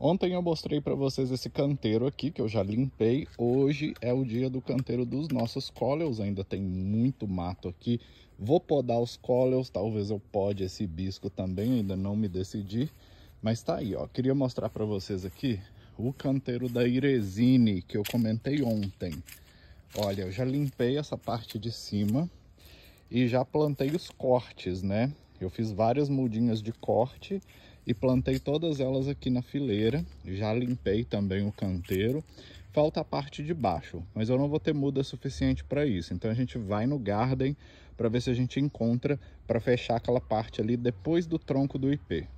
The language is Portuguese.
Ontem eu mostrei para vocês esse canteiro aqui, que eu já limpei. Hoje é o dia do canteiro dos nossos coleus. Ainda tem muito mato aqui. Vou podar os coleus, talvez eu pode esse bisco também, ainda não me decidi. Mas tá aí, ó. Queria mostrar para vocês aqui o canteiro da Iresine, que eu comentei ontem. Olha, eu já limpei essa parte de cima e já plantei os cortes, né? Eu fiz várias mudinhas de corte e plantei todas elas aqui na fileira. Já limpei também o canteiro. Falta a parte de baixo, mas eu não vou ter muda suficiente para isso. Então a gente vai no garden para ver se a gente encontra para fechar aquela parte ali depois do tronco do IP.